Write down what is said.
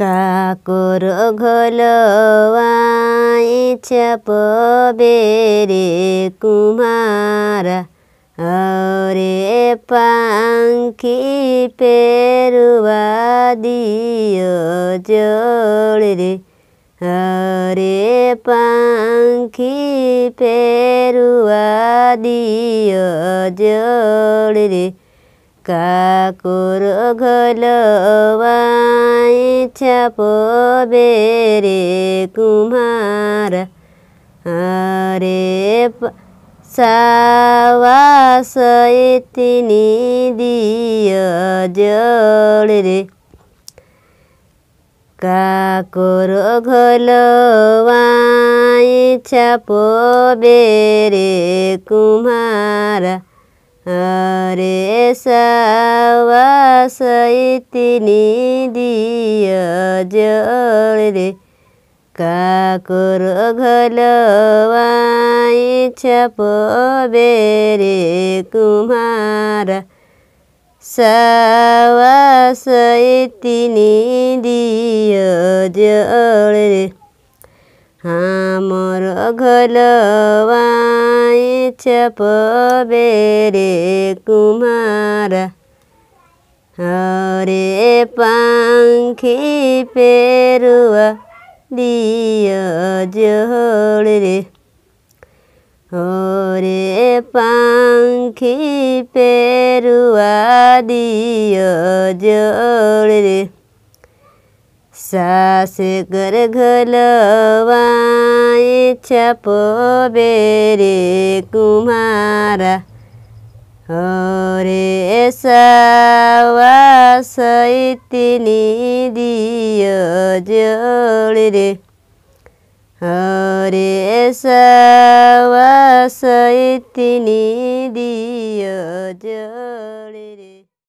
কাকর ঘলোয়াই ছপবেরে কুমারা আরে পাঙ্কি পেরুয়া দিও জোড়ে আরে পাঙ্কি পেরুয়া দিও জোড়ে কাকুর ঘলোয়াই ছাপবে রে কুমার আরে সাওয়াশয়ে তিনি দিয় জল রে কাকর ঘলোয়াই ছাপবে রে কুমার रे सावासैतिनी दिया जल रे काकुर घलवाई छप बेरे कुमारा सावासैतिनी दिया जल रे हाम्रो घलवा बेरे कुमार हरे पाखी पेरुआ दियो जोड़ रे हरे पाखी पेरुआ दियो जोड़ रे सास कर घलवा छपो बेरे कुमारा हो सावा सैतिनी दियो जोड़ रे हो सावा सैतिनी दियो जोड़ रे